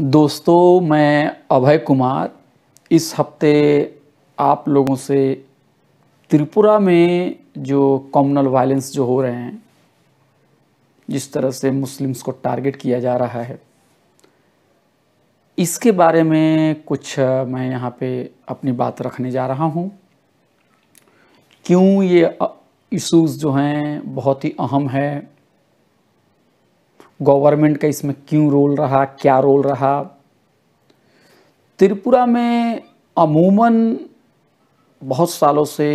दोस्तों मैं अभय कुमार इस हफ्ते आप लोगों से त्रिपुरा में जो कॉमनल वायलेंस जो हो रहे हैं जिस तरह से मुस्लिम्स को टारगेट किया जा रहा है इसके बारे में कुछ मैं यहाँ पे अपनी बात रखने जा रहा हूँ क्यों ये इश्यूज़ जो हैं बहुत ही अहम है गवर्नमेंट का इसमें क्यों रोल रहा क्या रोल रहा त्रिपुरा में अमूमन बहुत सालों से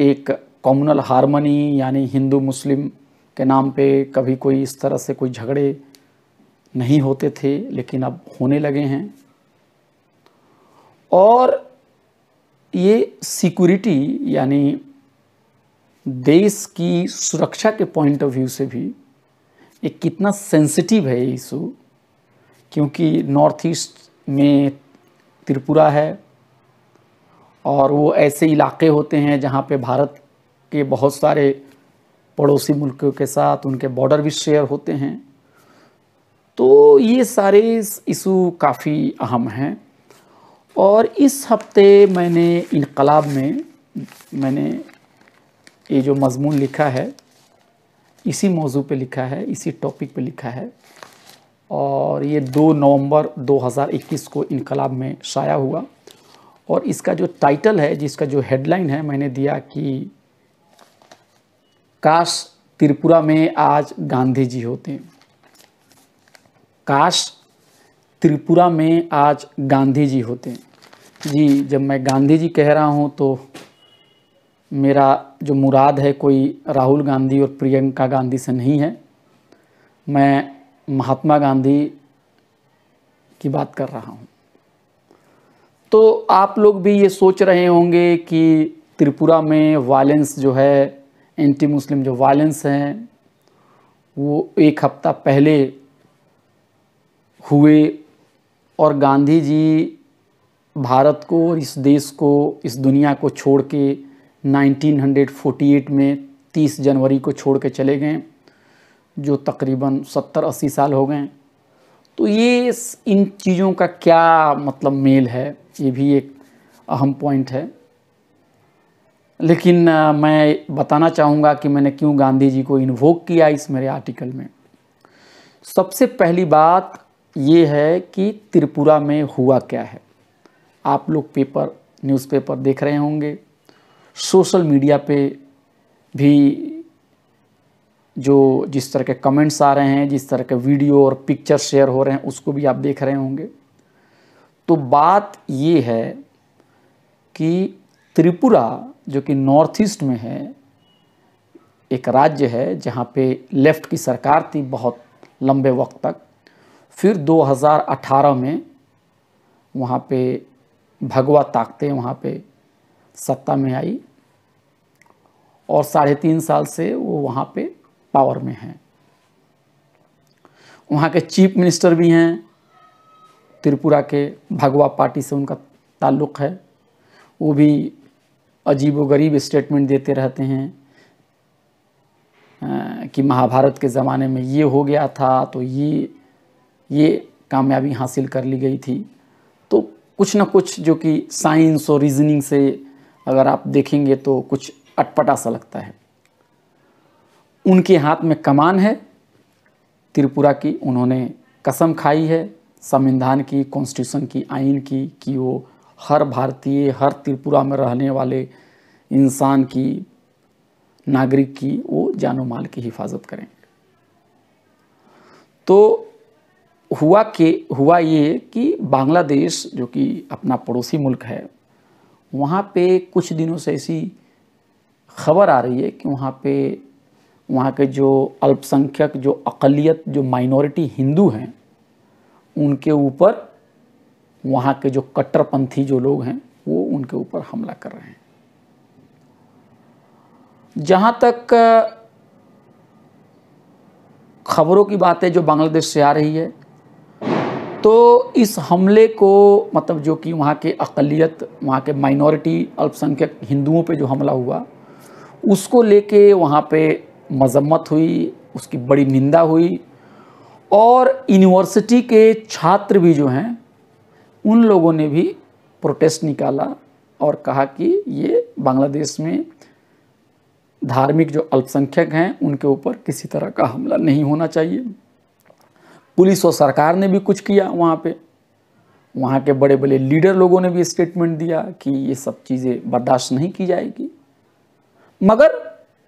एक कॉमनल हारमोनी यानी हिंदू मुस्लिम के नाम पे कभी कोई इस तरह से कोई झगड़े नहीं होते थे लेकिन अब होने लगे हैं और ये सिक्योरिटी यानी देश की सुरक्षा के पॉइंट ऑफ व्यू से भी ये कितना सेंसिटिव है ये इशू क्योंकि नॉर्थ ईस्ट में त्रिपुरा है और वो ऐसे इलाके होते हैं जहाँ पे भारत के बहुत सारे पड़ोसी मुल्कों के साथ उनके बॉर्डर भी शेयर होते हैं तो ये सारे इशू काफ़ी अहम हैं और इस हफ्ते मैंने इनकलाब में मैंने ये जो मजमून लिखा है इसी मौजू पे लिखा है इसी टॉपिक पे लिखा है और ये 2 नवंबर 2021 को इनकलाब में शाया हुआ और इसका जो टाइटल है जिसका जो हेडलाइन है मैंने दिया कि काश त्रिपुरा में आज गांधी जी होते काश त्रिपुरा में आज गांधी जी होते जी जब मैं गांधी जी कह रहा हूँ तो मेरा जो मुराद है कोई राहुल गांधी और प्रियंका गांधी से नहीं है मैं महात्मा गांधी की बात कर रहा हूँ तो आप लोग भी ये सोच रहे होंगे कि त्रिपुरा में वायलेंस जो है एंटी मुस्लिम जो वायलेंस हैं वो एक हफ्ता पहले हुए और गांधी जी भारत को और इस देश को इस दुनिया को छोड़ के 1948 में 30 जनवरी को छोड़ के चले गए जो तकरीबन 70-80 साल हो गए तो ये इन चीज़ों का क्या मतलब मेल है ये भी एक अहम पॉइंट है लेकिन मैं बताना चाहूँगा कि मैंने क्यों गांधी जी को इन्वोक किया इस मेरे आर्टिकल में सबसे पहली बात ये है कि त्रिपुरा में हुआ क्या है आप लोग पेपर न्यूज़पेपर देख रहे होंगे सोशल मीडिया पे भी जो जिस तरह के कमेंट्स आ रहे हैं जिस तरह के वीडियो और पिक्चर शेयर हो रहे हैं उसको भी आप देख रहे होंगे तो बात ये है कि त्रिपुरा जो कि नॉर्थ ईस्ट में है एक राज्य है जहाँ पे लेफ़्ट की सरकार थी बहुत लंबे वक्त तक फिर 2018 में वहाँ पे भगवा ताकते वहाँ पे सत्ता में आई और साढ़े तीन साल से वो वहाँ पे पावर में हैं वहाँ के चीफ मिनिस्टर भी हैं त्रिपुरा के भगवा पार्टी से उनका ताल्लुक़ है वो भी अजीब व गरीब स्टेटमेंट देते रहते हैं कि महाभारत के ज़माने में ये हो गया था तो ये ये कामयाबी हासिल कर ली गई थी तो कुछ ना कुछ जो कि साइंस और रीजनिंग से अगर आप देखेंगे तो कुछ अटपटा सा लगता है उनके हाथ में कमान है त्रिपुरा की उन्होंने कसम खाई है संविधान की कॉन्स्टिट्यूशन की आइन की कि वो हर भारतीय हर त्रिपुरा में रहने वाले इंसान की नागरिक की वो जानो माल की हिफाजत करें तो हुआ के हुआ ये कि बांग्लादेश जो कि अपना पड़ोसी मुल्क है वहाँ पे कुछ दिनों से ऐसी खबर आ रही है कि वहाँ पे वहाँ के जो अल्पसंख्यक जो अकलियत जो माइनॉरिटी हिंदू हैं उनके ऊपर वहाँ के जो कट्टरपंथी जो लोग हैं वो उनके ऊपर हमला कर रहे हैं जहाँ तक खबरों की बात है जो बांग्लादेश से आ रही है तो इस हमले को मतलब जो कि वहाँ के अकलीत वहाँ के माइनॉरिटी अल्पसंख्यक हिंदुओं पे जो हमला हुआ उसको लेके वहाँ पे मजम्मत हुई उसकी बड़ी निंदा हुई और यूनिवर्सिटी के छात्र भी जो हैं उन लोगों ने भी प्रोटेस्ट निकाला और कहा कि ये बांग्लादेश में धार्मिक जो अल्पसंख्यक हैं उनके ऊपर किसी तरह का हमला नहीं होना चाहिए पुलिस और सरकार ने भी कुछ किया वहाँ पे वहाँ के बड़े बड़े लीडर लोगों ने भी स्टेटमेंट दिया कि ये सब चीज़ें बर्दाश्त नहीं की जाएगी मगर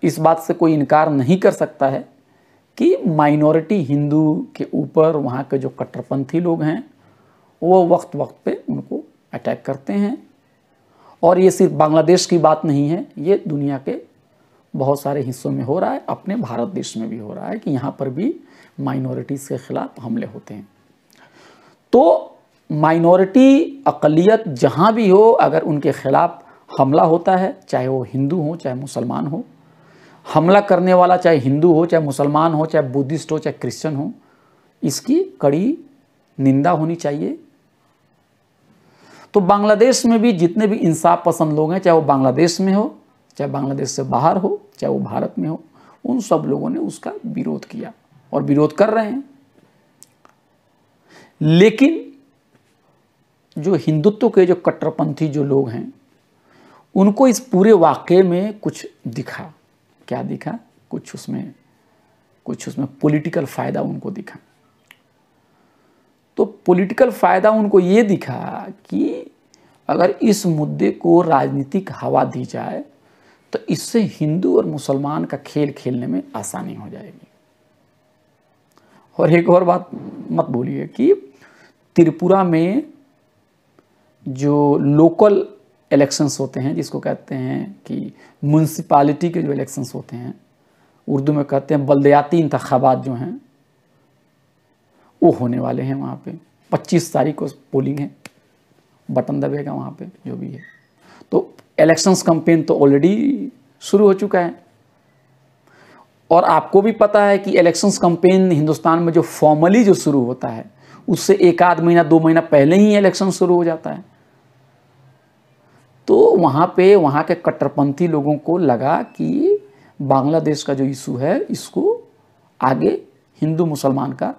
इस बात से कोई इनकार नहीं कर सकता है कि माइनॉरिटी हिंदू के ऊपर वहाँ के जो कट्टरपंथी लोग हैं वो वक्त वक्त पे उनको अटैक करते हैं और ये सिर्फ बांग्लादेश की बात नहीं है ये दुनिया के बहुत सारे हिस्सों में हो रहा है अपने भारत देश में भी हो रहा है कि यहाँ पर भी माइनॉरिटीज़ के ख़िलाफ़ हमले होते हैं तो माइनॉरिटी अकलीत जहाँ भी हो अगर उनके ख़िलाफ़ हमला होता है चाहे वो हिंदू हो चाहे मुसलमान हो हमला करने वाला चाहे हिंदू हो चाहे मुसलमान हो चाहे बुद्धिस्ट हो चाहे क्रिश्चन हो इसकी कड़ी निंदा होनी चाहिए तो बांग्लादेश में भी जितने भी इंसाफ पसंद लोग हैं चाहे वो बांग्लादेश में हो चाहे बांग्लादेश से बाहर हो चाहे वो भारत में हो उन सब लोगों ने उसका विरोध किया और विरोध कर रहे हैं लेकिन जो हिंदुत्व के जो कट्टरपंथी जो लोग हैं उनको इस पूरे वाक्य में कुछ दिखा क्या दिखा कुछ उसमें कुछ उसमें पॉलिटिकल फ़ायदा उनको दिखा तो पॉलिटिकल फ़ायदा उनको ये दिखा कि अगर इस मुद्दे को राजनीतिक हवा दी जाए तो इससे हिंदू और मुसलमान का खेल खेलने में आसानी हो जाएगी और एक और बात मत भूलिए कि त्रिपुरा में जो लोकल इलेक्शंस होते हैं जिसको कहते हैं कि म्यूनसिपालिटी के जो इलेक्शंस होते हैं उर्दू में कहते हैं बलदयाती इंतबात जो हैं वो होने वाले हैं वहाँ पे 25 तारीख को पोलिंग है बटन दबेगा वहाँ पे जो भी है तो इलेक्शंस कंपेन तो ऑलरेडी शुरू हो चुका है और आपको भी पता है कि इलेक्शंस कंपेन हिंदुस्तान में जो फॉर्मली जो शुरू होता है उससे एक आध महीना दो महीना पहले ही इलेक्शन शुरू हो जाता है तो वहाँ पे वहाँ के कट्टरपंथी लोगों को लगा कि बांग्लादेश का जो इशू है इसको आगे हिंदू मुसलमान का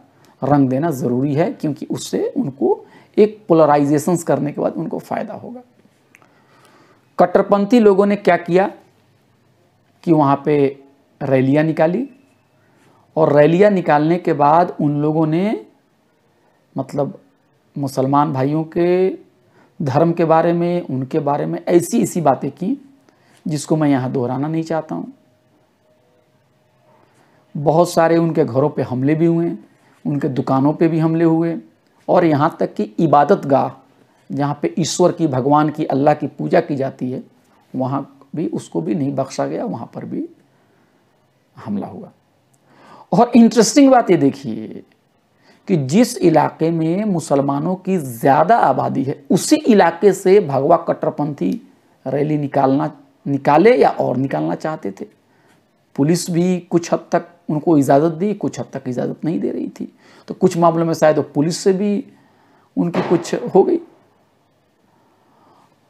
रंग देना ज़रूरी है क्योंकि उससे उनको एक पोलराइजेशंस करने के बाद उनको फ़ायदा होगा कट्टरपंथी लोगों ने क्या किया कि वहाँ पे रैलियाँ निकाली और रैलियाँ निकालने के बाद उन लोगों ने मतलब मुसलमान भाइयों के धर्म के बारे में उनके बारे में ऐसी ऐसी बातें की जिसको मैं यहाँ दोहराना नहीं चाहता हूँ बहुत सारे उनके घरों पे हमले भी हुए उनके दुकानों पे भी हमले हुए और यहाँ तक कि इबादत गाह जहाँ पे ईश्वर की भगवान की अल्लाह की पूजा की जाती है वहाँ भी उसको भी नहीं बख्शा गया वहाँ पर भी हमला हुआ और इंटरेस्टिंग बात ये देखिए कि जिस इलाके में मुसलमानों की ज़्यादा आबादी है उसी इलाके से भगवा कट्टरपंथी रैली निकालना निकाले या और निकालना चाहते थे पुलिस भी कुछ हद तक उनको इजाज़त दी कुछ हद तक इजाज़त नहीं दे रही थी तो कुछ मामलों में शायद वो पुलिस से भी उनकी कुछ हो गई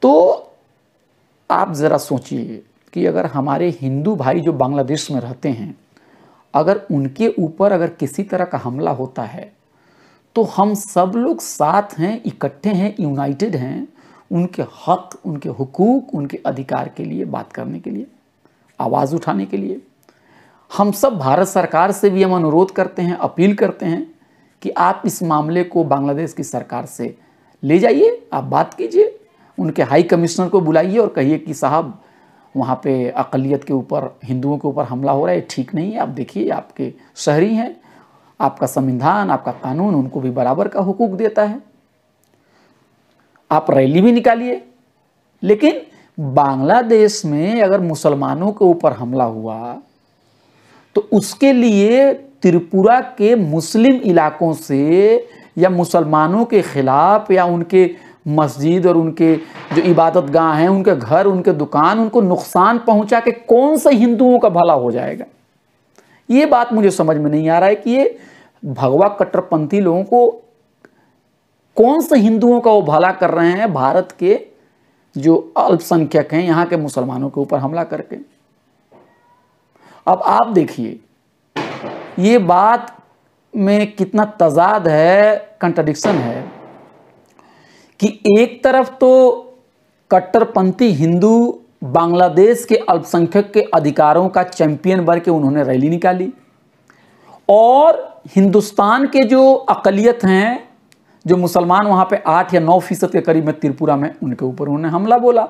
तो आप ज़रा सोचिए कि अगर हमारे हिंदू भाई जो बांग्लादेश में रहते हैं अगर उनके ऊपर अगर किसी तरह का हमला होता है तो हम सब लोग साथ हैं इकट्ठे हैं यूनाइटेड हैं उनके हक उनके हुकूक उनके अधिकार के लिए बात करने के लिए आवाज़ उठाने के लिए हम सब भारत सरकार से भी हम अनुरोध करते हैं अपील करते हैं कि आप इस मामले को बांग्लादेश की सरकार से ले जाइए आप बात कीजिए उनके हाई कमिश्नर को बुलाइए और कहिए कि साहब वहाँ पे अकलियत के ऊपर हिंदुओं के ऊपर हमला हो रहा है ठीक नहीं है आप देखिए आपके शहरी हैं आपका संविधान आपका कानून उनको भी बराबर का हुकूक देता है आप रैली भी निकालिए लेकिन बांग्लादेश में अगर मुसलमानों के ऊपर हमला हुआ तो उसके लिए त्रिपुरा के मुस्लिम इलाकों से या मुसलमानों के खिलाफ या उनके मस्जिद और उनके जो इबादत गाह हैं उनके घर उनके दुकान उनको नुकसान पहुंचा के कौन से हिंदुओं का भला हो जाएगा ये बात मुझे समझ में नहीं आ रहा है कि ये भगवा कट्टरपंथी लोगों को कौन से हिंदुओं का वो भला कर रहे हैं भारत के जो अल्पसंख्यक हैं यहाँ के मुसलमानों के ऊपर हमला करके अब आप देखिए ये बात में कितना तजाद है कंट्रडिक्शन है कि एक तरफ तो कट्टरपंथी हिंदू बांग्लादेश के अल्पसंख्यक के अधिकारों का चैंपियन बन के उन्होंने रैली निकाली और हिंदुस्तान के जो अकलियत हैं जो मुसलमान वहाँ पे आठ या नौ फीसद के करीब में त्रिपुरा में उनके ऊपर उन्होंने हमला बोला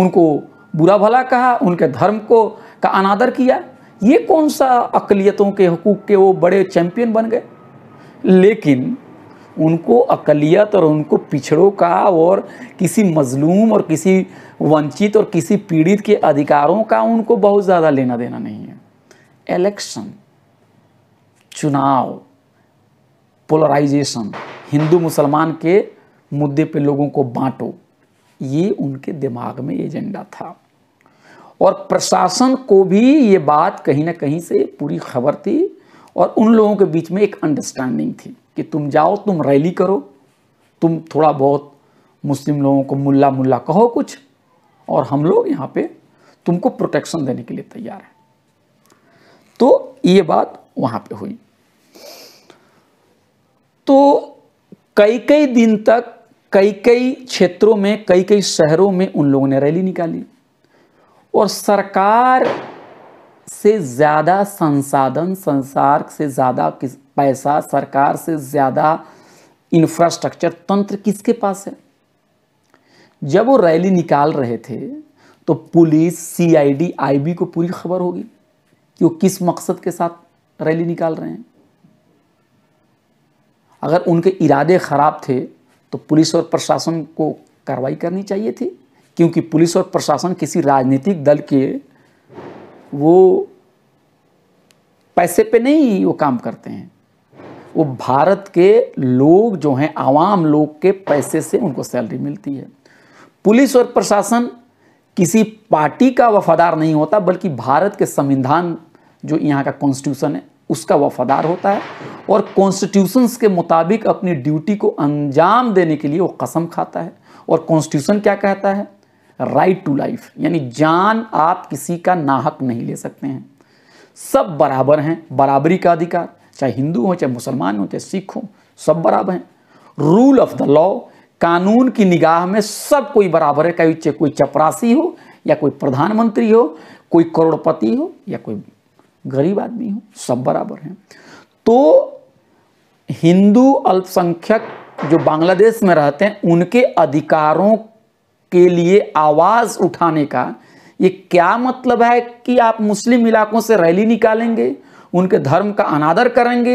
उनको बुरा भला कहा उनके धर्म को का अनादर किया ये कौन सा अकलियतों के हकूक़ के वो बड़े चैंपियन बन गए लेकिन उनको अकलियत और उनको पिछड़ों का और किसी मजलूम और किसी वंचित और किसी पीड़ित के अधिकारों का उनको बहुत ज़्यादा लेना देना नहीं है इलेक्शन चुनाव पोलराइजेशन हिंदू मुसलमान के मुद्दे पे लोगों को बांटो ये उनके दिमाग में एजेंडा था और प्रशासन को भी ये बात कहीं ना कहीं से पूरी खबर थी और उन लोगों के बीच में एक अंडरस्टैंडिंग थी कि तुम जाओ तुम रैली करो तुम थोड़ा बहुत मुस्लिम लोगों को मुल्ला मुल्ला कहो कुछ और हम लोग यहाँ पे तुमको प्रोटेक्शन देने के लिए तैयार हैं तो ये बात वहाँ पे हुई तो कई कई दिन तक कई कई क्षेत्रों में कई कई शहरों में उन लोगों ने रैली निकाली और सरकार से ज़्यादा संसाधन संसार से ज़्यादा किस पैसा सरकार से ज़्यादा इंफ्रास्ट्रक्चर तंत्र किसके पास है जब वो रैली निकाल रहे थे तो पुलिस सीआईडी आईबी को पूरी खबर होगी कि वो किस मकसद के साथ रैली निकाल रहे हैं अगर उनके इरादे ख़राब थे तो पुलिस और प्रशासन को कार्रवाई करनी चाहिए थी क्योंकि पुलिस और प्रशासन किसी राजनीतिक दल के वो पैसे पे नहीं वो काम करते हैं वो भारत के लोग जो हैं आवाम लोग के पैसे से उनको सैलरी मिलती है पुलिस और प्रशासन किसी पार्टी का वफादार नहीं होता बल्कि भारत के संविधान जो यहाँ का कॉन्स्टिट्यूशन है उसका वफादार होता है और कॉन्स्टिट्यूशंस के मुताबिक अपनी ड्यूटी को अंजाम देने के लिए वो कसम खाता है और कॉन्स्टिट्यूशन क्या कहता है राइट टू लाइफ यानी जान आप किसी का नाहक नहीं ले सकते हैं सब बराबर हैं बराबरी का अधिकार चाहे हिंदू हो चाहे मुसलमान हो चाहे सिख हो सब बराबर हैं रूल ऑफ द लॉ कानून की निगाह में सब कोई बराबर है कहीं कोई चपरासी हो या कोई प्रधानमंत्री हो कोई करोड़पति हो या कोई गरीब आदमी हो सब बराबर हैं तो हिंदू अल्पसंख्यक जो बांग्लादेश में रहते हैं उनके अधिकारों के लिए आवाज़ उठाने का ये क्या मतलब है कि आप मुस्लिम इलाकों से रैली निकालेंगे उनके धर्म का अनादर करेंगे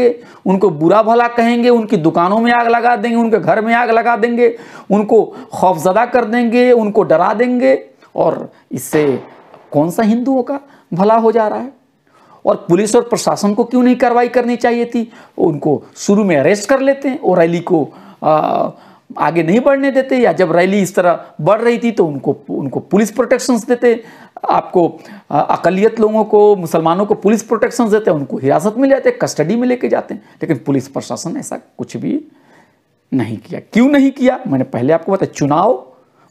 उनको बुरा भला कहेंगे उनकी दुकानों में आग लगा देंगे उनके घर में आग लगा देंगे उनको खौफजदा कर देंगे उनको डरा देंगे और इससे कौन सा हिंदुओं का भला हो जा रहा है और पुलिस और प्रशासन को क्यों नहीं कार्रवाई करनी चाहिए थी उनको शुरू में अरेस्ट कर लेते हैं और रैली को आ, आगे नहीं बढ़ने देते या जब रैली इस तरह बढ़ रही थी तो उनको उनको पुलिस प्रोटेक्शंस देते आपको अकलियत लोगों को मुसलमानों को पुलिस प्रोटेक्शंस देते उनको हिरासत में जाते कस्टडी में लेके जाते हैं लेकिन पुलिस प्रशासन ऐसा कुछ भी नहीं किया क्यों नहीं किया मैंने पहले आपको बताया चुनाव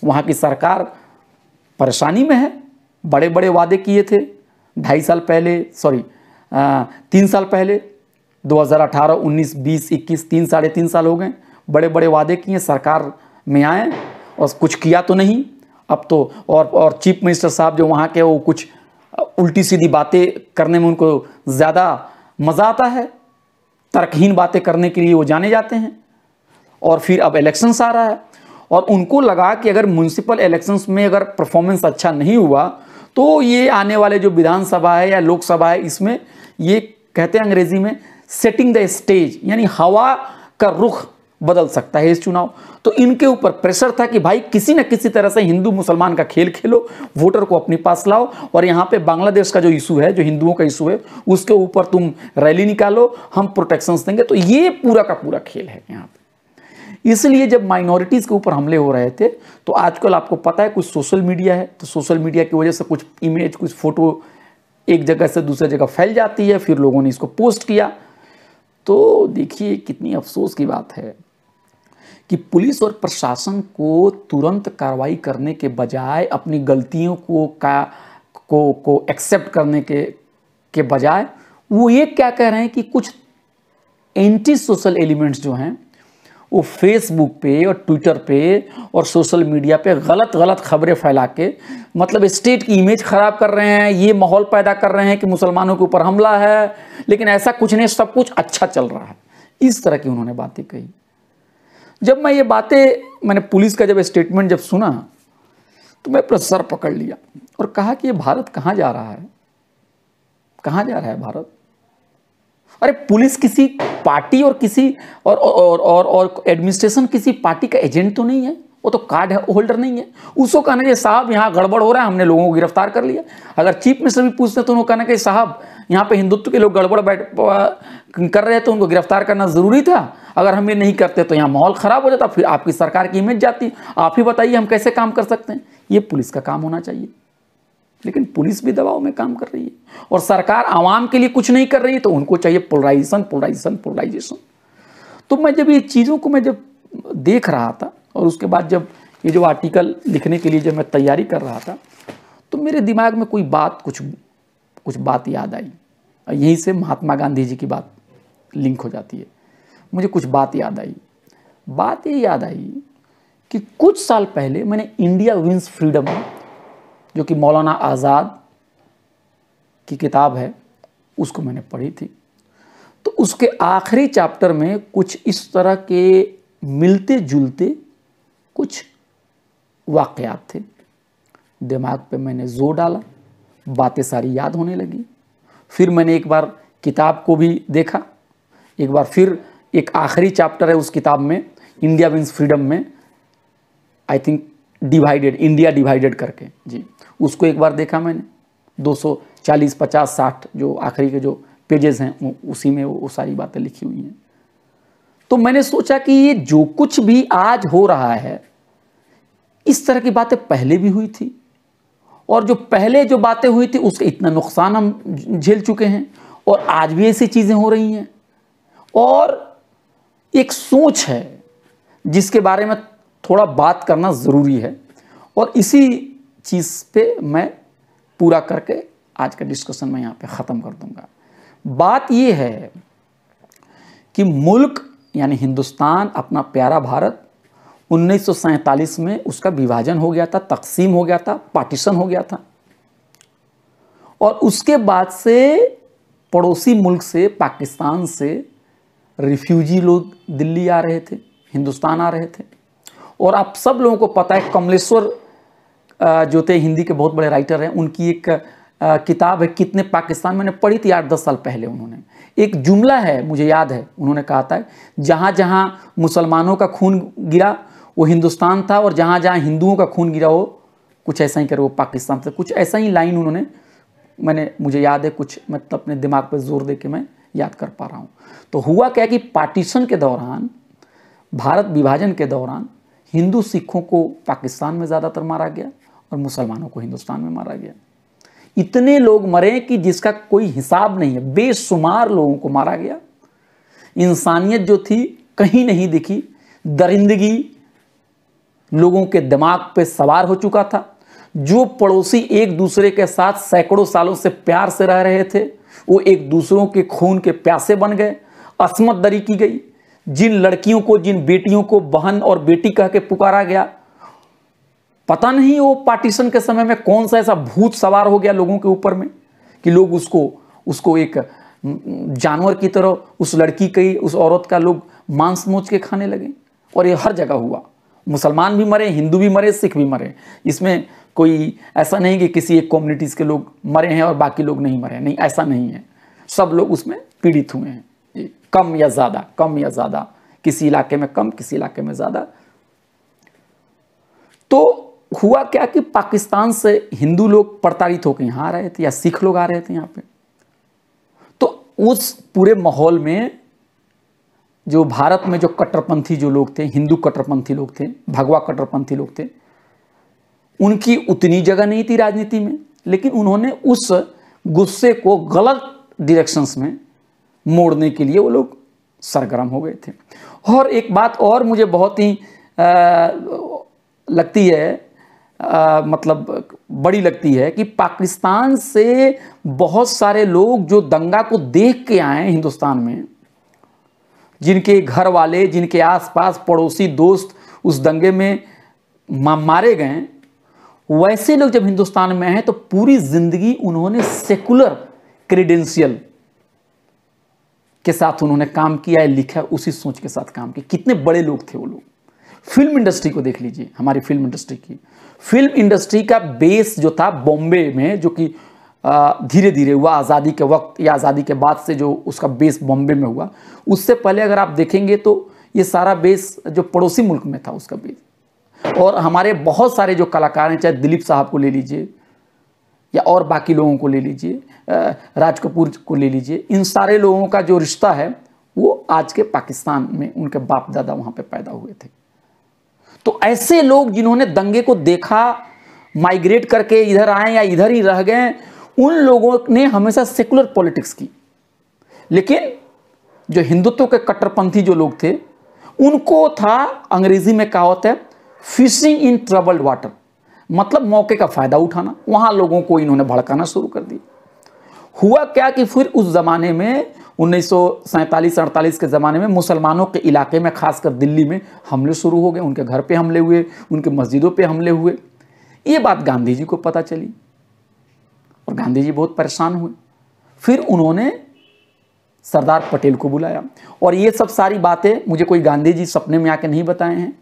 वहाँ की सरकार परेशानी में है बड़े बड़े वादे किए थे ढाई साल पहले सॉरी तीन साल पहले 2018, 19, 20, 21, तीन साढ़े तीन साल हो गए बड़े बड़े वादे किए सरकार में आए और कुछ किया तो नहीं अब तो और और चीफ मिनिस्टर साहब जो वहाँ के वो कुछ उल्टी सीधी बातें करने में उनको ज़्यादा मज़ा आता है तर्कहीन बातें करने के लिए वो जाने जाते हैं और फिर अब इलेक्शंस आ रहा है और उनको लगा कि अगर म्यूनसिपल इलेक्शंस में अगर परफॉर्मेंस अच्छा नहीं हुआ तो ये आने वाले जो विधानसभा है या लोकसभा है इसमें ये कहते हैं अंग्रेजी में सेटिंग द स्टेज यानी हवा का रुख बदल सकता है इस चुनाव तो इनके ऊपर प्रेशर था कि भाई किसी न किसी तरह से हिंदू मुसलमान का खेल खेलो वोटर को अपने पास लाओ और यहाँ पे बांग्लादेश का जो इशू है जो हिंदुओं का इशू है उसके ऊपर तुम रैली निकालो हम प्रोटेक्शन देंगे तो ये पूरा का पूरा खेल है यहाँ पे इसलिए जब माइनॉरिटीज़ के ऊपर हमले हो रहे थे तो आजकल आपको पता है कुछ सोशल मीडिया है तो सोशल मीडिया की वजह से कुछ इमेज कुछ फ़ोटो एक जगह से दूसरे जगह फैल जाती है फिर लोगों ने इसको पोस्ट किया तो देखिए कितनी अफसोस की बात है कि पुलिस और प्रशासन को तुरंत कार्रवाई करने के बजाय अपनी गलतियों को का को को एक्सेप्ट करने के के बजाय वो ये क्या कह रहे हैं कि कुछ एंटी सोशल एलिमेंट्स जो हैं वो फेसबुक पे और ट्विटर पे और सोशल मीडिया पे गलत गलत खबरें फैला के मतलब स्टेट की इमेज ख़राब कर रहे हैं ये माहौल पैदा कर रहे हैं कि मुसलमानों के ऊपर हमला है लेकिन ऐसा कुछ नहीं सब कुछ अच्छा चल रहा है इस तरह की उन्होंने बातें कही जब मैं ये बातें मैंने पुलिस का जब स्टेटमेंट जब सुना तो मैं अपना सर पकड़ लिया और कहा कि ये भारत कहाँ जा रहा है कहाँ जा रहा है भारत अरे पुलिस किसी पार्टी और किसी और और और, और, और एडमिनिस्ट्रेशन किसी पार्टी का एजेंट तो नहीं है वो तो कार्ड होल्डर नहीं है उसको कहना चाहिए साहब यहाँ गड़बड़ हो रहा है हमने लोगों को गिरफ्तार कर लिया अगर चीफ मिनिस्टर भी पूछते तो उनको कहना चाहिए साहब यहाँ पे हिंदुत्व के लोग गड़बड़ बैठ कर रहे थे तो उनको गिरफ्तार करना ज़रूरी था अगर हम ये नहीं करते तो यहाँ माहौल ख़राब हो जाता फिर आपकी सरकार की इमेज जाती आप ही बताइए हम कैसे काम कर सकते हैं ये पुलिस का काम होना चाहिए लेकिन पुलिस भी दबाव में काम कर रही है और सरकार आवाम के लिए कुछ नहीं कर रही है तो उनको चाहिए पोलराइजेशन पोलराइजेशन पोलराइजेशन तो मैं जब ये चीज़ों को मैं जब देख रहा था और उसके बाद जब ये जो आर्टिकल लिखने के लिए जब मैं तैयारी कर रहा था तो मेरे दिमाग में कोई बात कुछ कुछ बात याद आई यहीं से महात्मा गांधी जी की बात लिंक हो जाती है मुझे कुछ बात याद आई बात ये याद आई कि कुछ साल पहले मैंने इंडिया विंस फ्रीडम जो कि मौलाना आज़ाद की किताब है उसको मैंने पढ़ी थी तो उसके आखिरी चैप्टर में कुछ इस तरह के मिलते जुलते कुछ वाक़ात थे दिमाग पे मैंने ज़ोर डाला बातें सारी याद होने लगी फिर मैंने एक बार किताब को भी देखा एक बार फिर एक आखिरी चैप्टर है उस किताब में इंडिया विंस फ्रीडम में I think divided India divided करके जी उसको एक बार देखा मैंने 240, 50, 60 जो आखिरी के जो पेजेस हैं उसी में वो सारी बातें लिखी हुई हैं तो मैंने सोचा कि ये जो कुछ भी आज हो रहा है इस तरह की बातें पहले भी हुई थी और जो पहले जो बातें हुई थी उसका इतना नुकसान हम झेल चुके हैं और आज भी ऐसी चीज़ें हो रही हैं और एक सोच है जिसके बारे में थोड़ा बात करना ज़रूरी है और इसी चीज़ पे मैं पूरा करके आज का डिस्कशन मैं यहाँ पे ख़त्म कर दूँगा बात ये है कि मुल्क यानी हिंदुस्तान अपना प्यारा भारत उन्नीस में उसका विभाजन हो गया था तकसीम हो गया था पार्टीशन हो गया था और उसके बाद से पड़ोसी मुल्क से पाकिस्तान से रिफ्यूजी लोग दिल्ली आ रहे थे हिंदुस्तान आ रहे थे और आप सब लोगों को पता है कमलेश्वर जो थे हिंदी के बहुत बड़े राइटर हैं उनकी एक किताब है कितने पाकिस्तान मैंने पढ़ी थी आठ दस साल पहले उन्होंने एक जुमला है मुझे याद है उन्होंने कहा था जहाँ जहाँ मुसलमानों का खून गिरा वो हिंदुस्तान था और जहाँ जहाँ हिंदुओं का खून गिरा वो कुछ ऐसा ही करे वो पाकिस्तान था कुछ ऐसा ही लाइन उन्होंने मैंने मुझे याद है कुछ मतलब अपने दिमाग पर जोर दे के मैं याद कर पा रहा हूँ तो हुआ क्या कि पार्टीशन के दौरान भारत विभाजन के दौरान हिंदू सिखों को पाकिस्तान में ज़्यादातर मारा गया और मुसलमानों को हिंदुस्तान में मारा गया इतने लोग मरे कि जिसका कोई हिसाब नहीं है बेशुमार लोगों को मारा गया इंसानियत जो थी कहीं नहीं दिखी दरिंदगी लोगों के दिमाग पे सवार हो चुका था जो पड़ोसी एक दूसरे के साथ सैकड़ों सालों से प्यार से रह रहे थे वो एक दूसरों के खून के प्यासे बन गए असमत दरी की गई जिन लड़कियों को जिन बेटियों को बहन और बेटी कह के पुकारा गया पता नहीं वो पार्टीशन के समय में कौन सा ऐसा भूत सवार हो गया लोगों के ऊपर में कि लोग उसको उसको एक जानवर की तरह उस लड़की कई उस औरत का लोग मांस मोच के खाने लगे और ये हर जगह हुआ मुसलमान भी मरे हिंदू भी मरे सिख भी मरे इसमें कोई ऐसा नहीं कि किसी एक कम्युनिटीज़ के लोग मरे हैं और बाकी लोग नहीं मरे नहीं ऐसा नहीं है सब लोग उसमें पीड़ित हुए हैं कम या ज़्यादा कम या ज़्यादा किसी इलाके में कम किसी इलाके में ज़्यादा तो हुआ क्या कि पाकिस्तान से हिंदू लोग प्रताड़ित होकर यहाँ आ रहे थे या सिख लोग आ रहे थे यहाँ पे तो उस पूरे माहौल में जो भारत में जो कट्टरपंथी जो लोग थे हिंदू कट्टरपंथी लोग थे भगवा कट्टरपंथी लोग थे उनकी उतनी जगह नहीं थी राजनीति में लेकिन उन्होंने उस गुस्से को गलत डिरेक्शंस में मोड़ने के लिए वो लोग सरगर्म हो गए थे और एक बात और मुझे बहुत ही लगती है आ, मतलब बड़ी लगती है कि पाकिस्तान से बहुत सारे लोग जो दंगा को देख के आए हिंदुस्तान में जिनके घर वाले जिनके आसपास पड़ोसी दोस्त उस दंगे में मारे गए वैसे लोग जब हिंदुस्तान में हैं तो पूरी जिंदगी उन्होंने सेकुलर क्रेडेंशियल के साथ उन्होंने काम किया है लिखा उसी सोच के साथ काम किया कितने बड़े लोग थे वो लोग फिल्म इंडस्ट्री को देख लीजिए हमारी फिल्म इंडस्ट्री की फिल्म इंडस्ट्री का बेस जो था बॉम्बे में जो कि धीरे धीरे हुआ आज़ादी के वक्त या आज़ादी के बाद से जो उसका बेस बॉम्बे में हुआ उससे पहले अगर आप देखेंगे तो ये सारा बेस जो पड़ोसी मुल्क में था उसका बेस और हमारे बहुत सारे जो कलाकार हैं चाहे दिलीप साहब को ले लीजिए या और बाकी लोगों को ले लीजिए राज कपूर को ले लीजिए इन सारे लोगों का जो रिश्ता है वो आज के पाकिस्तान में उनके बाप दादा वहाँ पे पैदा हुए थे तो ऐसे लोग जिन्होंने दंगे को देखा माइग्रेट करके इधर आए या इधर ही रह गए उन लोगों ने हमेशा सेकुलर पॉलिटिक्स की लेकिन जो हिंदुत्व के कट्टरपंथी जो लोग थे उनको था अंग्रेजी में कहावत है फिशिंग इन ट्रबल्ड वाटर मतलब मौके का फ़ायदा उठाना वहां लोगों को इन्होंने भड़काना शुरू कर दिया हुआ क्या कि फिर उस ज़माने में उन्नीस सौ सैंतालीस के ज़माने में मुसलमानों के इलाके में खासकर दिल्ली में हमले शुरू हो गए उनके घर पे हमले हुए उनके मस्जिदों पे हमले हुए ये बात गांधी जी को पता चली और गांधी जी बहुत परेशान हुए फिर उन्होंने सरदार पटेल को बुलाया और ये सब सारी बातें मुझे कोई गांधी जी सपने में आके नहीं बताए हैं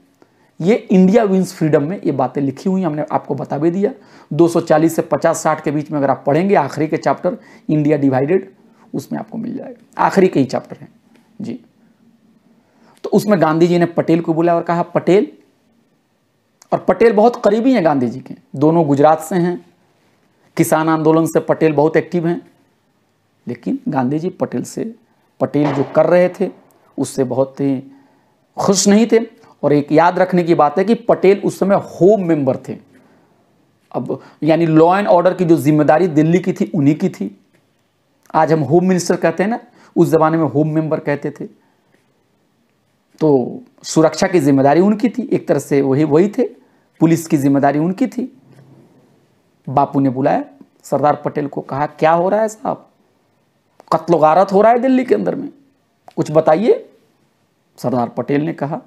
ये इंडिया विंस फ्रीडम में ये बातें लिखी हुई हमने आपको बता भी दिया 240 से 50 60 के बीच में अगर आप पढ़ेंगे आखिरी के चैप्टर इंडिया डिवाइडेड उसमें आपको मिल जाएगा आखिरी कई चैप्टर हैं जी तो उसमें गांधी जी ने पटेल को बुलाया और कहा पटेल और पटेल बहुत करीबी हैं गांधी जी के दोनों गुजरात से हैं किसान आंदोलन से पटेल बहुत एक्टिव हैं लेकिन गांधी जी पटेल से पटेल जो कर रहे थे उससे बहुत ही खुश नहीं थे और एक याद रखने की बात है कि पटेल उस समय होम मेंबर थे अब यानी लॉ एंड ऑर्डर की जो जिम्मेदारी दिल्ली की थी उन्हीं की थी आज हम होम मिनिस्टर कहते हैं ना उस ज़माने में होम मेंबर कहते थे तो सुरक्षा की जिम्मेदारी उनकी थी एक तरह से वही वही थे पुलिस की जिम्मेदारी उनकी थी बापू ने बुलाया सरदार पटेल को कहा क्या हो रहा है साहब कत्लो गारत हो रहा है दिल्ली के अंदर में कुछ बताइए सरदार पटेल ने कहा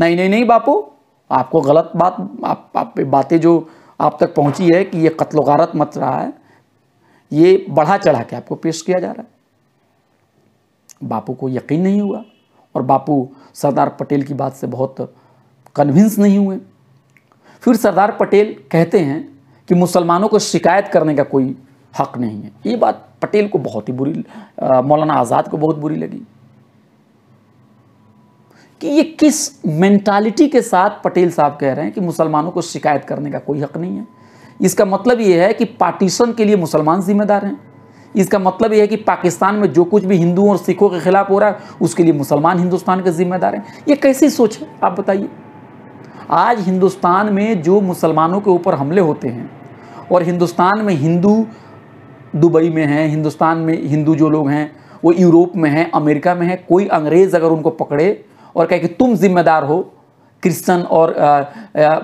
नहीं नहीं नहीं बापू आपको गलत बात आप, आप बातें जो आप तक पहुंची है कि ये कत्लो गारत मत रहा है ये बढ़ा चढ़ा के आपको पेश किया जा रहा है बापू को यकीन नहीं हुआ और बापू सरदार पटेल की बात से बहुत कन्विंस नहीं हुए फिर सरदार पटेल कहते हैं कि मुसलमानों को शिकायत करने का कोई हक नहीं है ये बात पटेल को बहुत ही बुरी मौलाना आज़ाद को बहुत बुरी लगी कि ये किस मेंटालिटी के साथ पटेल साहब कह रहे हैं कि मुसलमानों को शिकायत करने का कोई हक नहीं है इसका मतलब ये है कि पार्टीशन के लिए मुसलमान जिम्मेदार हैं इसका मतलब यह है कि पाकिस्तान में जो कुछ भी हिंदुओं और सिखों के खिलाफ हो रहा है उसके लिए मुसलमान हिंदुस्तान के जिम्मेदार हैं ये कैसी सोच है आप बताइए आज हिंदुस्तान में जो मुसलमानों के ऊपर हमले होते हैं और हिंदुस्तान में हिंदू दुबई में हैं हिंदुस्तान में हिंदू जो लोग हैं वो यूरोप में हैं अमेरिका में हैं कोई अंग्रेज़ अगर उनको पकड़े और कहे कि तुम जिम्मेदार हो क्रिश्चन और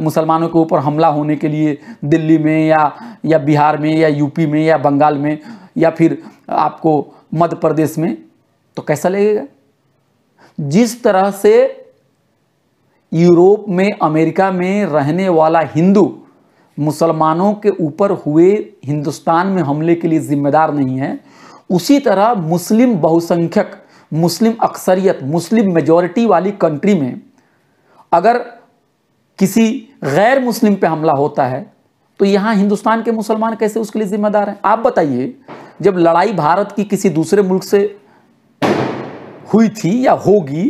मुसलमानों के ऊपर हमला होने के लिए दिल्ली में या या बिहार में या यूपी में या बंगाल में या फिर आपको मध्य प्रदेश में तो कैसा लगेगा जिस तरह से यूरोप में अमेरिका में रहने वाला हिंदू मुसलमानों के ऊपर हुए हिंदुस्तान में हमले के लिए जिम्मेदार नहीं है उसी तरह मुस्लिम बहुसंख्यक मुस्लिम अक्सरियत मुस्लिम मेजॉरिटी वाली कंट्री में अगर किसी गैर मुस्लिम पे हमला होता है तो यहां हिंदुस्तान के मुसलमान कैसे उसके लिए जिम्मेदार हैं आप बताइए जब लड़ाई भारत की किसी दूसरे मुल्क से हुई थी या होगी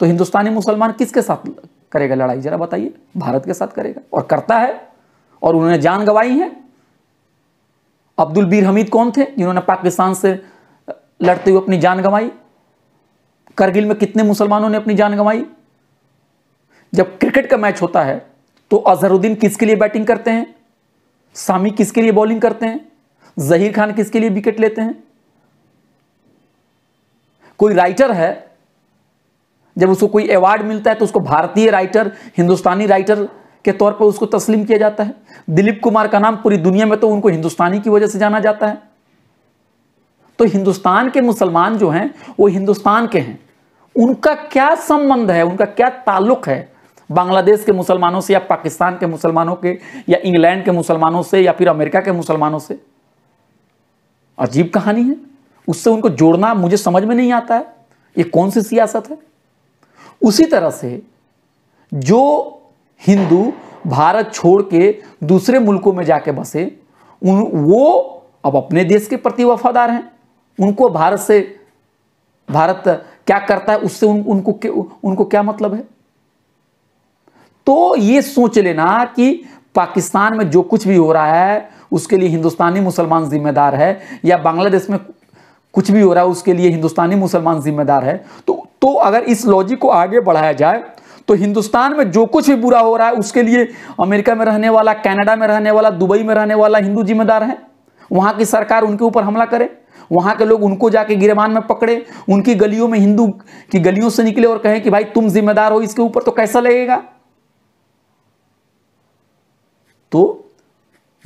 तो हिंदुस्तानी मुसलमान किसके साथ करेगा लड़ाई जरा बताइए भारत के साथ करेगा और करता है और उन्होंने जान गंवाई है अब्दुल बीर हमीद कौन थे जिन्होंने पाकिस्तान से लड़ते हुए अपनी जान गंवाई करगिल में कितने मुसलमानों ने अपनी जान गंवाई जब क्रिकेट का मैच होता है तो अजहरुद्दीन किसके लिए बैटिंग करते हैं सामी किसके लिए बॉलिंग करते हैं जहीर खान किसके लिए विकेट लेते हैं कोई राइटर है जब उसको कोई अवार्ड मिलता है तो उसको भारतीय राइटर हिंदुस्तानी राइटर के तौर पर उसको तस्लीम किया जाता है दिलीप कुमार का नाम पूरी दुनिया में तो उनको हिंदुस्तानी की वजह से जाना जाता है तो हिंदुस्तान के मुसलमान जो हैं वो हिंदुस्तान के हैं उनका क्या संबंध है उनका क्या ताल्लुक है बांग्लादेश के मुसलमानों से या पाकिस्तान के मुसलमानों के या इंग्लैंड के मुसलमानों से या फिर अमेरिका के मुसलमानों से अजीब कहानी है उससे उनको जोड़ना मुझे समझ में नहीं आता है ये कौन सी सियासत है उसी तरह से जो हिंदू भारत छोड़ के दूसरे मुल्कों में जाके बसे उन वो अब अपने देश के प्रति वफादार हैं उनको भारत से भारत क्या करता है उससे उन, उनको उनको क्या मतलब है तो ये सोच लेना कि पाकिस्तान में जो कुछ भी हो रहा है उसके लिए हिंदुस्तानी मुसलमान जिम्मेदार है या बांग्लादेश में कुछ भी हो रहा है उसके लिए हिंदुस्तानी मुसलमान जिम्मेदार है तो तो अगर इस लॉजिक को आगे बढ़ाया जाए तो हिंदुस्तान में जो कुछ भी बुरा हो रहा है उसके लिए अमेरिका में रहने वाला कनाडा में रहने वाला दुबई में रहने वाला हिंदू जिम्मेदार है वहां की सरकार उनके ऊपर हमला करे वहां के लोग उनको जाके गिरमान में पकड़े उनकी गलियों में हिंदू की गलियों से निकले और कहें कि भाई तुम जिम्मेदार हो इसके ऊपर तो कैसा लगेगा तो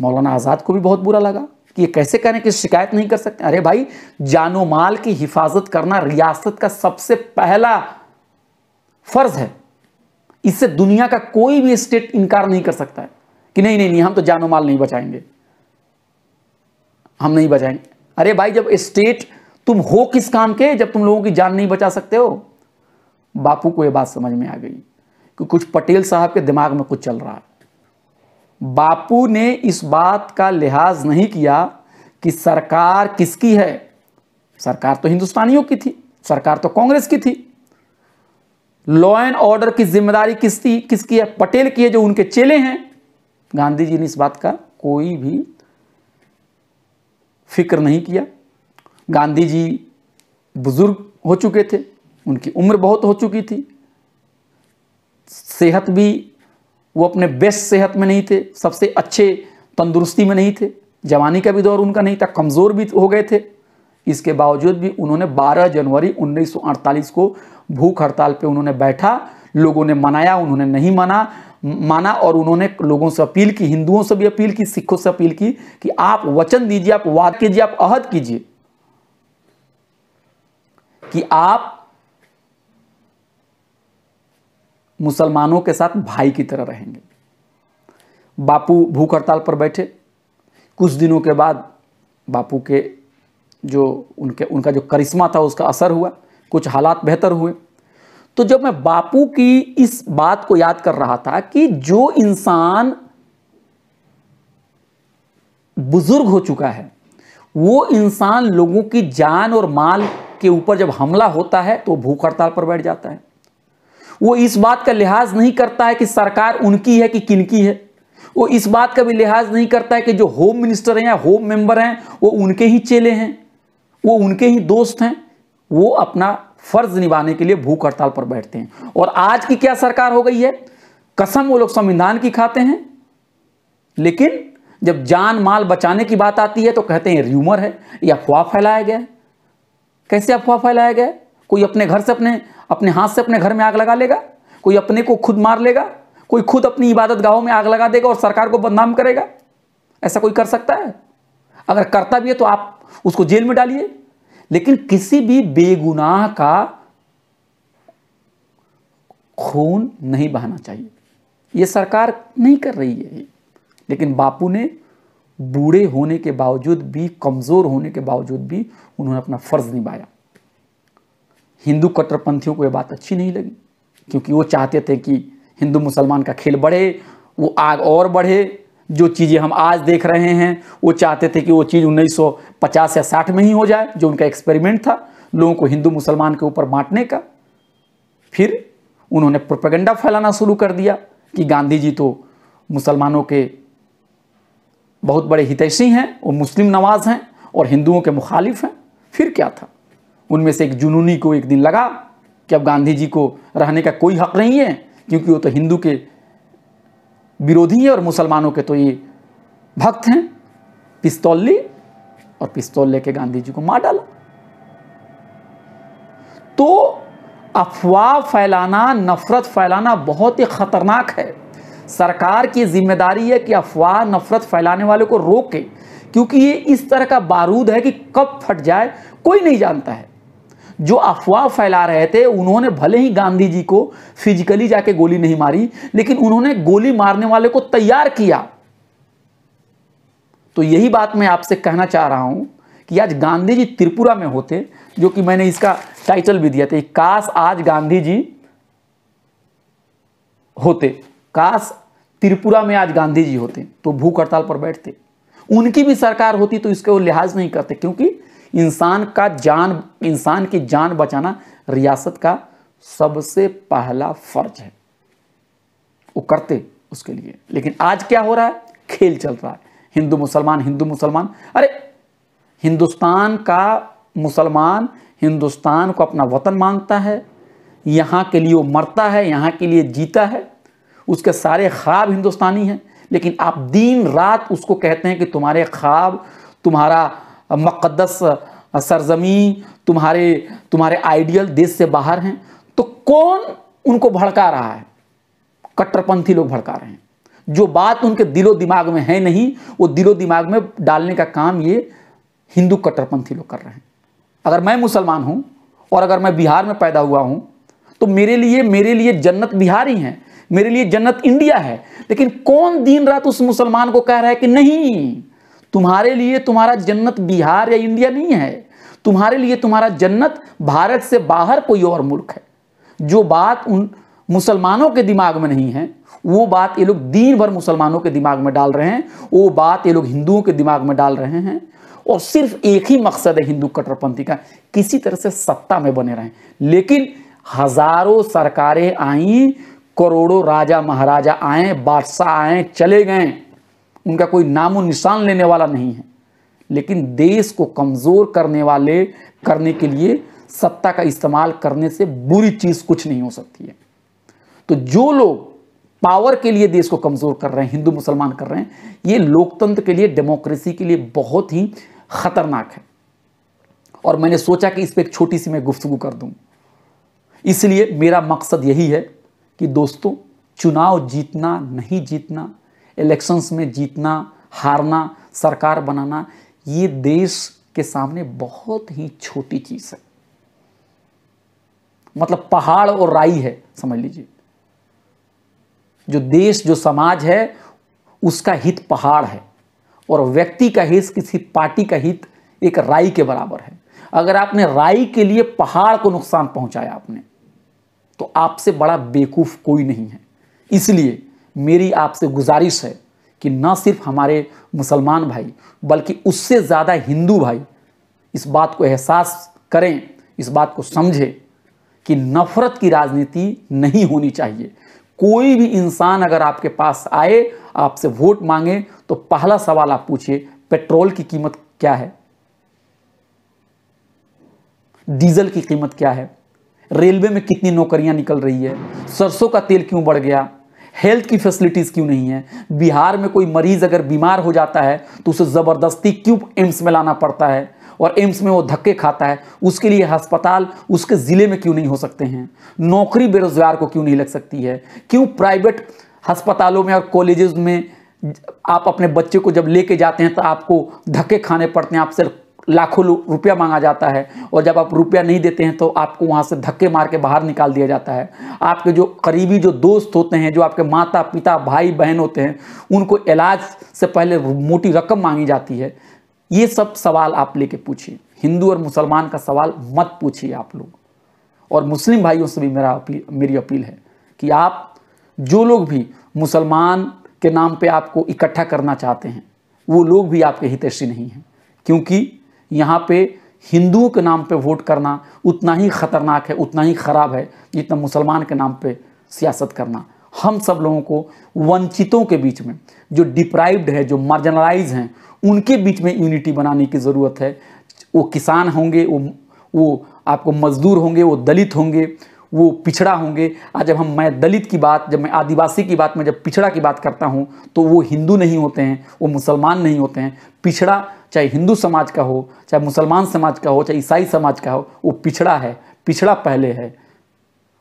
मौलाना आज़ाद को भी बहुत बुरा लगा कि ये कैसे करें कि शिकायत नहीं कर सकते अरे भाई जानो माल की हिफाजत करना रियासत का सबसे पहला फर्ज है इससे दुनिया का कोई भी स्टेट इनकार नहीं कर सकता है कि नहीं नहीं नहीं हम तो जानो माल नहीं बचाएंगे हम नहीं बचाएंगे अरे भाई जब स्टेट तुम हो किस काम के जब तुम लोगों की जान नहीं बचा सकते हो बापू को यह बात समझ में आ गई कि कुछ पटेल साहब के दिमाग में कुछ चल रहा है बापू ने इस बात का लिहाज नहीं किया कि सरकार किसकी है सरकार तो हिंदुस्तानियों की थी सरकार तो कांग्रेस की थी लॉ एंड ऑर्डर की जिम्मेदारी किसकी किसकी है पटेल की है जो उनके चेले हैं गांधी जी ने इस बात का कोई भी फिक्र नहीं किया गांधी जी बुजुर्ग हो चुके थे उनकी उम्र बहुत हो चुकी थी सेहत भी वो अपने बेस्ट सेहत में नहीं थे सबसे अच्छे तंदुरुस्ती में नहीं थे जवानी का भी दौर उनका नहीं था कमज़ोर भी हो गए थे इसके बावजूद भी उन्होंने 12 जनवरी 1948 को भूख हड़ताल पे उन्होंने बैठा लोगों ने मनाया उन्होंने नहीं माना माना और उन्होंने लोगों से अपील की हिंदुओं से भी अपील की सिखों से अपील की कि आप वचन दीजिए आप वाद कीजिए आप अहद कीजिए कि आप मुसलमानों के साथ भाई की तरह रहेंगे बापू भूख हड़ताल पर बैठे कुछ दिनों के बाद बापू के जो उनके उनका जो करिश्मा था उसका असर हुआ कुछ हालात बेहतर हुए तो जब मैं बापू की इस बात को याद कर रहा था कि जो इंसान बुजुर्ग हो चुका है वो इंसान लोगों की जान और माल के ऊपर जब हमला होता है तो भूख हड़ताल पर बैठ जाता है वो इस बात का लिहाज नहीं करता है कि सरकार उनकी है कि किनकी है वो इस बात का भी लिहाज नहीं करता है कि जो होम मिनिस्टर हैं या होम मेंबर हैं वो उनके ही चेले हैं वो उनके ही दोस्त हैं वो अपना फर्ज निभाने के लिए भूख हड़ताल पर बैठते हैं और आज की क्या सरकार हो गई है कसम वो लोग संविधान की खाते हैं लेकिन जब जान माल बचाने की बात आती है तो कहते हैं र्यूमर है या अफवाह फैलाया गया कैसे अफवाह फैलाया गया कोई अपने घर से अपने अपने हाथ से अपने घर में आग लगा लेगा कोई अपने को खुद मार लेगा कोई खुद अपनी इबादत गाहों में आग लगा देगा और सरकार को बदनाम करेगा ऐसा कोई कर सकता है अगर करता भी है तो आप उसको जेल में डालिए लेकिन किसी भी बेगुनाह का खून नहीं बहाना चाहिए ये सरकार नहीं कर रही है लेकिन बापू ने बूढ़े होने के बावजूद भी कमज़ोर होने के बावजूद भी उन्होंने अपना फ़र्ज़ निभाया हिंदू कट्टरपंथियों को ये बात अच्छी नहीं लगी क्योंकि वो चाहते थे कि हिंदू मुसलमान का खेल बढ़े वो आग और बढ़े जो चीज़ें हम आज देख रहे हैं वो चाहते थे कि वो चीज़ 1950 या 60 में ही हो जाए जो उनका एक्सपेरिमेंट था लोगों को हिंदू मुसलमान के ऊपर बांटने का फिर उन्होंने प्रोपेगेंडा फैलाना शुरू कर दिया कि गांधी जी तो मुसलमानों के बहुत बड़े हितैषी हैं वो मुस्लिम नवाज हैं और हिंदुओं के मुखालिफ हैं फिर क्या था उनमें से एक जुनूनी को एक दिन लगा कि अब गांधी जी को रहने का कोई हक नहीं है क्योंकि वो तो हिंदू के विरोधी हैं और मुसलमानों के तो ये भक्त हैं पिस्तौल ली और पिस्तौल लेके गांधी जी को मार डाला तो अफवाह फैलाना नफरत फैलाना बहुत ही खतरनाक है सरकार की जिम्मेदारी है कि अफवाह नफरत फैलाने वाले को रोके क्योंकि ये इस तरह का बारूद है कि कब फट जाए कोई नहीं जानता है जो अफवाह फैला रहे थे उन्होंने भले ही गांधी जी को फिजिकली जाके गोली नहीं मारी लेकिन उन्होंने गोली मारने वाले को तैयार किया तो यही बात मैं आपसे कहना चाह रहा हूं कि आज गांधी जी त्रिपुरा में होते जो कि मैंने इसका टाइटल भी दिया था काश आज गांधी जी होते काश त्रिपुरा में आज गांधी जी होते तो भूख हड़ताल पर बैठते उनकी भी सरकार होती तो इसके वो लिहाज नहीं करते क्योंकि इंसान का जान इंसान की जान बचाना रियासत का सबसे पहला फर्ज है वो करते उसके लिए लेकिन आज क्या हो रहा है खेल चल रहा है हिंदू मुसलमान हिंदू मुसलमान अरे हिंदुस्तान का मुसलमान हिंदुस्तान को अपना वतन मानता है यहाँ के लिए वो मरता है यहाँ के लिए जीता है उसके सारे ख्वाब हिंदुस्तानी हैं लेकिन आप दिन रात उसको कहते हैं कि तुम्हारे ख्वाब तुम्हारा मक़दस सरजमी तुम्हारे तुम्हारे आइडियल देश से बाहर हैं तो कौन उनको भड़का रहा है कट्टरपंथी लोग भड़का रहे हैं जो बात उनके दिलो दिमाग में है नहीं वो दिलो दिमाग में डालने का काम ये हिंदू कट्टरपंथी लोग कर रहे हैं अगर मैं मुसलमान हूँ और अगर मैं बिहार में पैदा हुआ हूँ तो मेरे लिए मेरे लिए जन्नत बिहार ही है मेरे लिए जन्नत इंडिया है लेकिन कौन दिन रात उस मुसलमान को कह रहा है कि नहीं तुम्हारे लिए तुम्हारा जन्नत बिहार या इंडिया नहीं है तुम्हारे लिए तुम्हारा जन्नत भारत से बाहर कोई और मुल्क है जो बात उन मुसलमानों के दिमाग में नहीं है वो बात ये लोग दिन भर मुसलमानों के दिमाग में डाल रहे हैं वो बात ये लोग हिंदुओं के दिमाग में डाल रहे हैं और सिर्फ एक ही मकसद है हिंदू कट्टरपंथी का किसी तरह से सत्ता में बने रहें लेकिन हजारों सरकारें आई करोड़ों राजा महाराजा आए बादशाह आए चले गए उनका कोई नामो निशान लेने वाला नहीं है लेकिन देश को कमज़ोर करने वाले करने के लिए सत्ता का इस्तेमाल करने से बुरी चीज़ कुछ नहीं हो सकती है तो जो लोग पावर के लिए देश को कमज़ोर कर रहे हैं हिंदू मुसलमान कर रहे हैं ये लोकतंत्र के लिए डेमोक्रेसी के लिए बहुत ही खतरनाक है और मैंने सोचा कि इस पर एक छोटी सी मैं गुफ्तगु कर दूं इसलिए मेरा मकसद यही है कि दोस्तों चुनाव जीतना नहीं जीतना इलेक्शंस में जीतना हारना सरकार बनाना ये देश के सामने बहुत ही छोटी चीज है मतलब पहाड़ और राई है समझ लीजिए जो देश जो समाज है उसका हित पहाड़ है और व्यक्ति का हित किसी पार्टी का हित एक राई के बराबर है अगर आपने राई के लिए पहाड़ को नुकसान पहुंचाया आपने तो आपसे बड़ा बेकूफ कोई नहीं है इसलिए मेरी आपसे गुजारिश है कि न सिर्फ हमारे मुसलमान भाई बल्कि उससे ज़्यादा हिंदू भाई इस बात को एहसास करें इस बात को समझें कि नफ़रत की राजनीति नहीं होनी चाहिए कोई भी इंसान अगर आपके पास आए आपसे वोट मांगे तो पहला सवाल आप पूछिए पेट्रोल की कीमत क्या है डीजल की कीमत क्या है रेलवे में कितनी नौकरियां निकल रही है सरसों का तेल क्यों बढ़ गया हेल्थ की फैसिलिटीज़ क्यों नहीं है बिहार में कोई मरीज़ अगर बीमार हो जाता है तो उसे ज़बरदस्ती क्यों एम्स में लाना पड़ता है और एम्स में वो धक्के खाता है उसके लिए अस्पताल उसके ज़िले में क्यों नहीं हो सकते हैं नौकरी बेरोजगार को क्यों नहीं लग सकती है क्यों प्राइवेट अस्पतालों में और कॉलेजेस में आप अपने बच्चे को जब लेके जाते हैं तो आपको धक्के खाने पड़ते हैं आपसे लाखों रुपया मांगा जाता है और जब आप रुपया नहीं देते हैं तो आपको वहाँ से धक्के मार के बाहर निकाल दिया जाता है आपके जो करीबी जो दोस्त होते हैं जो आपके माता पिता भाई बहन होते हैं उनको इलाज से पहले मोटी रकम मांगी जाती है ये सब सवाल आप लेके पूछिए हिंदू और मुसलमान का सवाल मत पूछिए आप लोग और मुस्लिम भाइयों से भी मेरा अपील मेरी अपील है कि आप जो लोग भी मुसलमान के नाम पे आपको इकट्ठा करना चाहते हैं वो लोग भी आपके हितैषी नहीं हैं क्योंकि यहाँ पे हिंदुओं के नाम पे वोट करना उतना ही खतरनाक है उतना ही ख़राब है जितना मुसलमान के नाम पे सियासत करना हम सब लोगों को वंचितों के बीच में जो डिप्राइव्ड है जो मार्जनलाइज हैं उनके बीच में यूनिटी बनाने की ज़रूरत है वो किसान होंगे वो वो आपको मजदूर होंगे वो दलित होंगे वो पिछड़ा होंगे आज जब हम मैं दलित की बात जब मैं आदिवासी की बात में जब पिछड़ा की बात करता हूँ तो वो हिंदू नहीं होते हैं वो मुसलमान नहीं होते हैं पिछड़ा चाहे हिंदू समाज का हो चाहे मुसलमान समाज का हो चाहे ईसाई समाज का हो वो पिछड़ा है पिछड़ा पहले है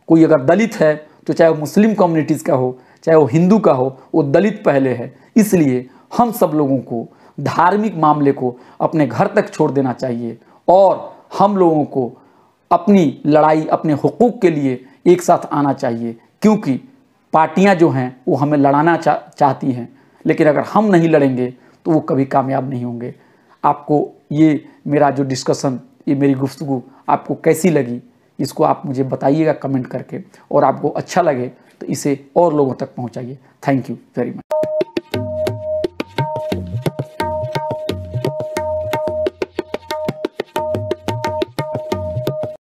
कोई अगर दलित है तो चाहे वो मुस्लिम कम्युनिटीज़ का हो चाहे वो हिंदू का हो वो दलित पहले है इसलिए हम सब लोगों को धार्मिक मामले को अपने घर तक छोड़ देना चाहिए और हम लोगों को अपनी लड़ाई अपने हकूक़ के लिए एक साथ आना चाहिए क्योंकि पार्टियां जो हैं वो हमें लड़ाना चा, चाहती हैं लेकिन अगर हम नहीं लड़ेंगे तो वो कभी कामयाब नहीं होंगे आपको ये मेरा जो डिस्कशन ये मेरी गुफ्तु आपको कैसी लगी इसको आप मुझे बताइएगा कमेंट करके और आपको अच्छा लगे तो इसे और लोगों तक पहुँचाइए थैंक यू वेरी मच